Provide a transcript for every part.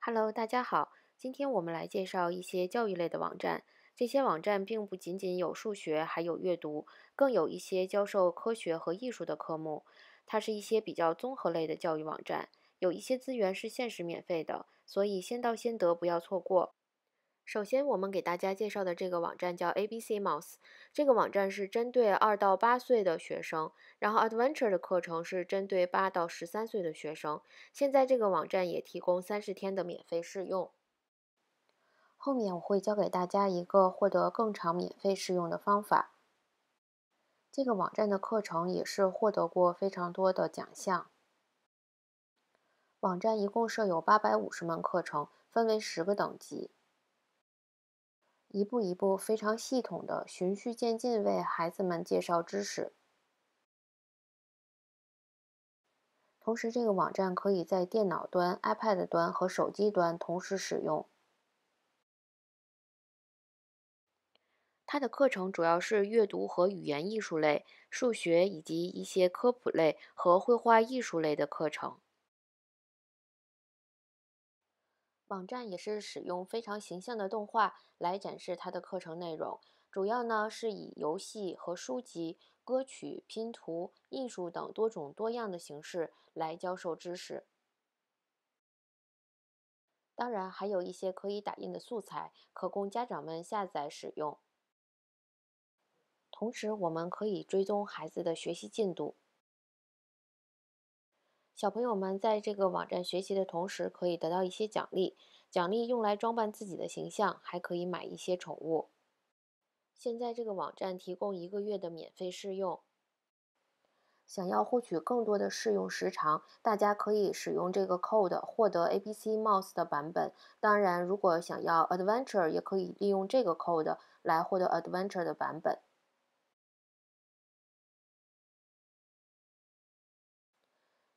Hello，大家好，今天我们来介绍一些教育类的网站。这些网站并不仅仅有数学，还有阅读，更有一些教授科学和艺术的科目。它是一些比较综合类的教育网站，有一些资源是限时免费的，所以先到先得，不要错过。首先，我们给大家介绍的这个网站叫 ABCmouse，这个网站是针对二到八岁的学生。然后，Adventure 的课程是针对八到十三岁的学生。现在，这个网站也提供三十天的免费试用。后面我会教给大家一个获得更长免费试用的方法。这个网站的课程也是获得过非常多的奖项。网站一共设有八百五十门课程，分为十个等级。一步一步非常系统的循序渐进为孩子们介绍知识。同时，这个网站可以在电脑端、iPad 端和手机端同时使用。它的课程主要是阅读和语言艺术类、数学以及一些科普类和绘画艺术类的课程。网站也是使用非常形象的动画来展示它的课程内容，主要呢是以游戏和书籍、歌曲、拼图、艺术等多种多样的形式来教授知识。当然，还有一些可以打印的素材可供家长们下载使用。同时，我们可以追踪孩子的学习进度。小朋友们在这个网站学习的同时，可以得到一些奖励，奖励用来装扮自己的形象，还可以买一些宠物。现在这个网站提供一个月的免费试用，想要获取更多的试用时长，大家可以使用这个 code 获得 ABC Mouse 的版本。当然，如果想要 Adventure，也可以利用这个 code 来获得 Adventure 的版本。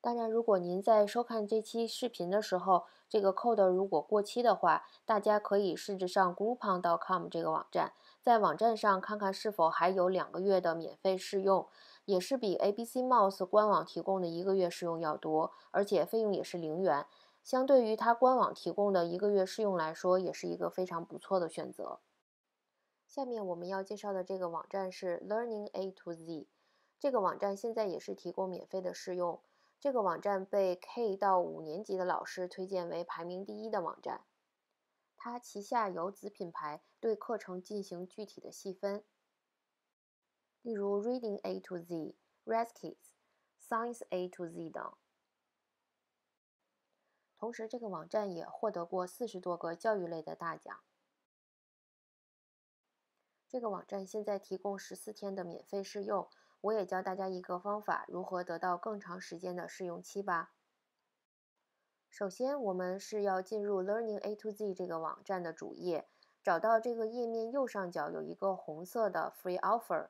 当然，如果您在收看这期视频的时候，这个 code 如果过期的话，大家可以试着上 g r o u p o n c o m 这个网站，在网站上看看是否还有两个月的免费试用，也是比 ABCmouse 官网提供的一个月试用要多，而且费用也是零元，相对于它官网提供的一个月试用来说，也是一个非常不错的选择。下面我们要介绍的这个网站是 Learning A to Z，这个网站现在也是提供免费的试用。这个网站被 K 到五年级的老师推荐为排名第一的网站，它旗下有子品牌对课程进行具体的细分，例如 Reading A to Z、r e a s Kids、Science A to Z 等。同时，这个网站也获得过四十多个教育类的大奖。这个网站现在提供十四天的免费试用。我也教大家一个方法，如何得到更长时间的试用期吧。首先，我们是要进入 Learning A to Z 这个网站的主页，找到这个页面右上角有一个红色的 Free Offer。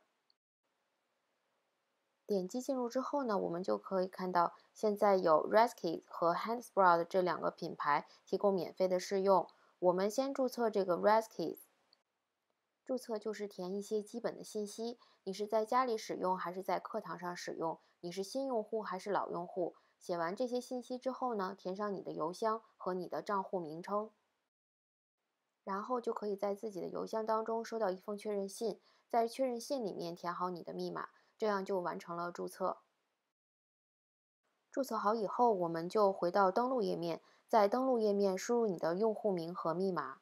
点击进入之后呢，我们就可以看到现在有 r e s k t 和 Handsbread 这两个品牌提供免费的试用。我们先注册这个 r e s k t 注册就是填一些基本的信息。你是在家里使用还是在课堂上使用？你是新用户还是老用户？写完这些信息之后呢？填上你的邮箱和你的账户名称，然后就可以在自己的邮箱当中收到一封确认信。在确认信里面填好你的密码，这样就完成了注册。注册好以后，我们就回到登录页面，在登录页面输入你的用户名和密码。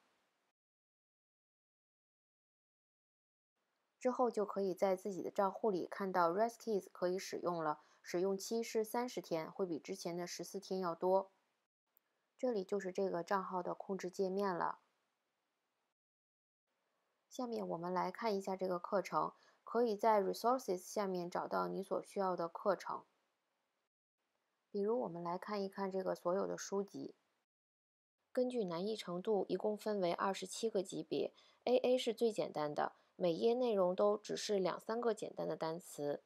之后就可以在自己的账户里看到 r e s k y s 可以使用了，使用期是三十天，会比之前的十四天要多。这里就是这个账号的控制界面了。下面我们来看一下这个课程，可以在 Resources 下面找到你所需要的课程。比如，我们来看一看这个所有的书籍，根据难易程度一共分为二十七个级别，AA 是最简单的。每页内容都只是两三个简单的单词，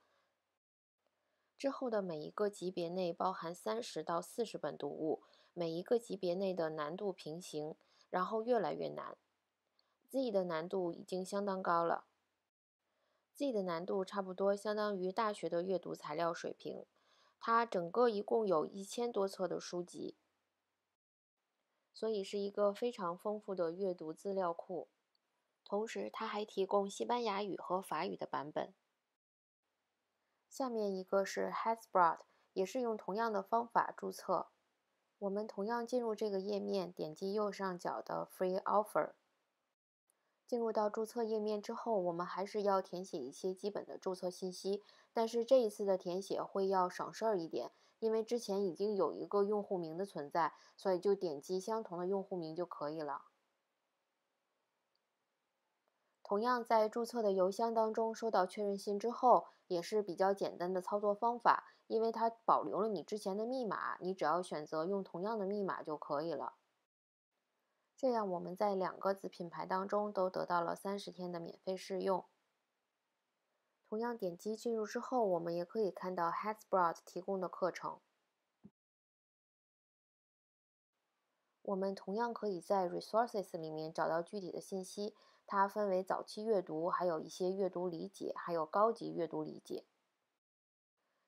之后的每一个级别内包含三十到四十本读物，每一个级别内的难度平行，然后越来越难。Z 的难度已经相当高了，Z 的难度差不多相当于大学的阅读材料水平。它整个一共有一千多册的书籍，所以是一个非常丰富的阅读资料库。同时，它还提供西班牙语和法语的版本。下面一个是 h e a d s b r o t 也是用同样的方法注册。我们同样进入这个页面，点击右上角的 Free Offer，进入到注册页面之后，我们还是要填写一些基本的注册信息。但是这一次的填写会要省事儿一点，因为之前已经有一个用户名的存在，所以就点击相同的用户名就可以了。同样在注册的邮箱当中收到确认信之后，也是比较简单的操作方法，因为它保留了你之前的密码，你只要选择用同样的密码就可以了。这样我们在两个子品牌当中都得到了三十天的免费试用。同样点击进入之后，我们也可以看到 h e a d s p r o t 提供的课程。我们同样可以在 Resources 里面找到具体的信息。它分为早期阅读，还有一些阅读理解，还有高级阅读理解。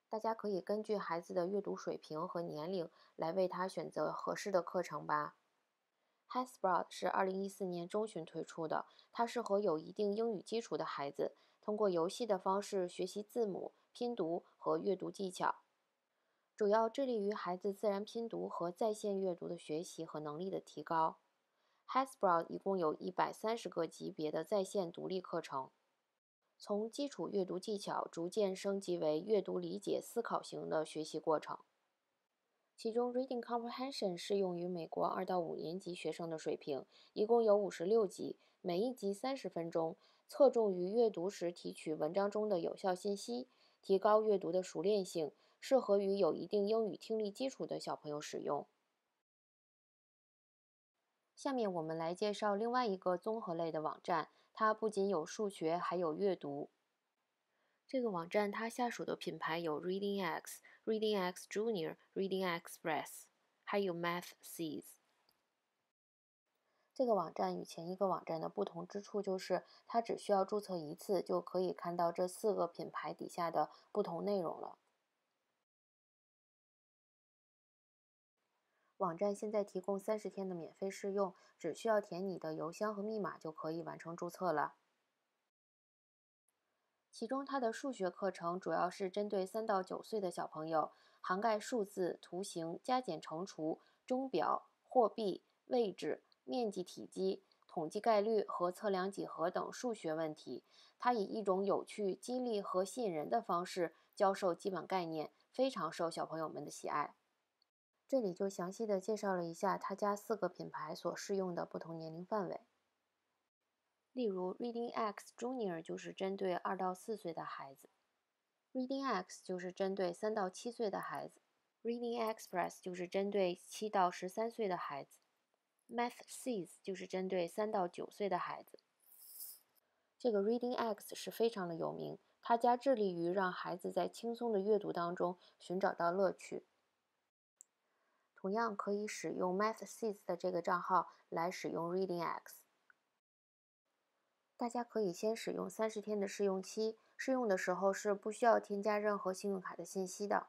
大家可以根据孩子的阅读水平和年龄来为他选择合适的课程吧。h a s b r o d 是二零一四年中旬推出的，它适合有一定英语基础的孩子，通过游戏的方式学习字母拼读和阅读技巧，主要致力于孩子自然拼读和在线阅读的学习和能力的提高。h a s b r o 一共有一百三十个级别的在线独立课程，从基础阅读技巧逐渐升级为阅读理解思考型的学习过程。其中，Reading Comprehension 适用于美国二到五年级学生的水平，一共有五十六级，每一级三十分钟，侧重于阅读时提取文章中的有效信息，提高阅读的熟练性，适合于有一定英语听力基础的小朋友使用。下面我们来介绍另外一个综合类的网站，它不仅有数学，还有阅读。这个网站它下属的品牌有 Reading X、Reading X Junior、Reading Express，还有 Math Seeds。这个网站与前一个网站的不同之处就是，它只需要注册一次，就可以看到这四个品牌底下的不同内容了。网站现在提供三十天的免费试用，只需要填你的邮箱和密码就可以完成注册了。其中，它的数学课程主要是针对三到九岁的小朋友，涵盖数字、图形、加减乘除、钟表、货币、位置、面积、体积、统计概率和测量几何等数学问题。它以一种有趣、激励和吸引人的方式教授基本概念，非常受小朋友们的喜爱。这里就详细的介绍了一下他家四个品牌所适用的不同年龄范围。例如，Reading X Junior 就是针对二到四岁的孩子，Reading X 就是针对三到七岁的孩子，Reading Express 就是针对七到十三岁的孩子，Math Seeds 就是针对三到九岁的孩子。这个 Reading X 是非常的有名，他家致力于让孩子在轻松的阅读当中寻找到乐趣。同样可以使用 Math Seeds 的这个账号来使用 Reading X。大家可以先使用三十天的试用期，试用的时候是不需要添加任何信用卡的信息的。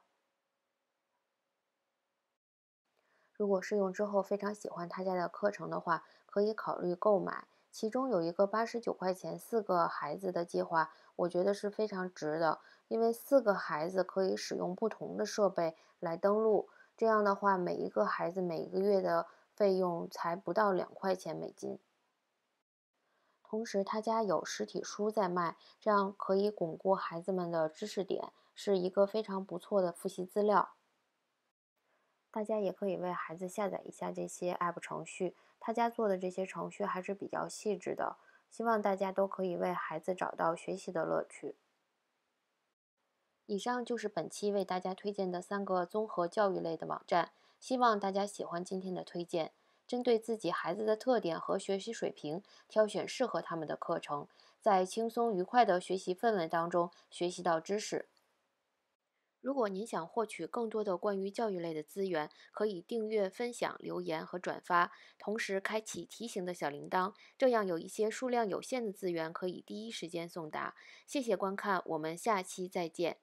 如果试用之后非常喜欢他家的课程的话，可以考虑购买。其中有一个八十九块钱四个孩子的计划，我觉得是非常值的，因为四个孩子可以使用不同的设备来登录。这样的话，每一个孩子每个月的费用才不到两块钱美金。同时，他家有实体书在卖，这样可以巩固孩子们的知识点，是一个非常不错的复习资料。大家也可以为孩子下载一下这些 App 程序，他家做的这些程序还是比较细致的。希望大家都可以为孩子找到学习的乐趣。以上就是本期为大家推荐的三个综合教育类的网站，希望大家喜欢今天的推荐。针对自己孩子的特点和学习水平，挑选适合他们的课程，在轻松愉快的学习氛围当中学习到知识。如果您想获取更多的关于教育类的资源，可以订阅、分享、留言和转发，同时开启提醒的小铃铛，这样有一些数量有限的资源可以第一时间送达。谢谢观看，我们下期再见。